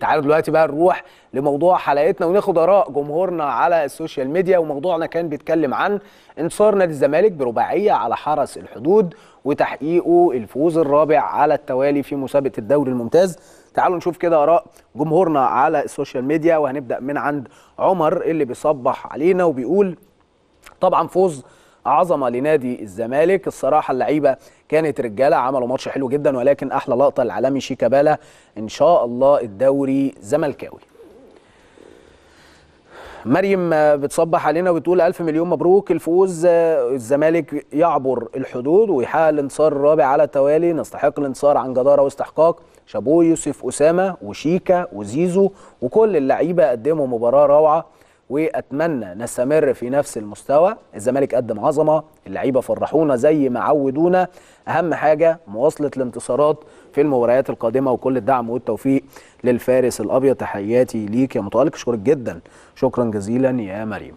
تعالوا دلوقتي بقى نروح لموضوع حلقتنا وناخد اراء جمهورنا على السوشيال ميديا وموضوعنا كان بيتكلم عن انتصار نادي الزمالك برباعيه على حرس الحدود وتحقيقه الفوز الرابع على التوالي في مسابقه الدوري الممتاز تعالوا نشوف كده اراء جمهورنا على السوشيال ميديا وهنبدا من عند عمر اللي بيصبح علينا وبيقول طبعا فوز عظمه لنادي الزمالك الصراحه اللعيبه كانت رجاله عملوا ماتش حلو جدا ولكن احلى لقطه العالمي شيكابالا ان شاء الله الدوري زملكاوي مريم بتصبح علينا وتقول ألف مليون مبروك الفوز الزمالك يعبر الحدود ويحقق الانتصار الرابع على التوالي نستحق الانتصار عن جدارة واستحقاق شابوه يوسف أسامة وشيكا وزيزو وكل اللعيبة قدموا مباراة روعة واتمنى نستمر في نفس المستوى الزمالك قدم عظمه اللعيبه فرحونا زي ما عودونا اهم حاجه مواصله الانتصارات في المباريات القادمه وكل الدعم والتوفيق للفارس الابيض تحياتي ليك يا متالق اشكرك جدا شكرا جزيلا يا مريم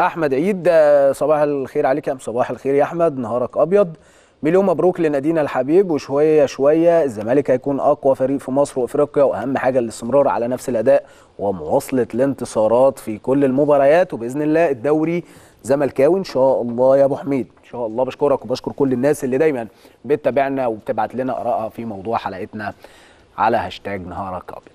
احمد عيد صباح الخير عليك يا صباح الخير يا احمد نهارك ابيض مليون مبروك لنادينا الحبيب وشويه شويه الزمالك هيكون اقوى فريق في مصر وافريقيا واهم حاجه الاستمرار على نفس الاداء ومواصله الانتصارات في كل المباريات وباذن الله الدوري زملكاوي ان شاء الله يا ابو حميد ان شاء الله بشكرك وبشكر كل الناس اللي دايما بتتابعنا وبتبعت لنا ارائها في موضوع حلقتنا على هاشتاج نهارك ابيض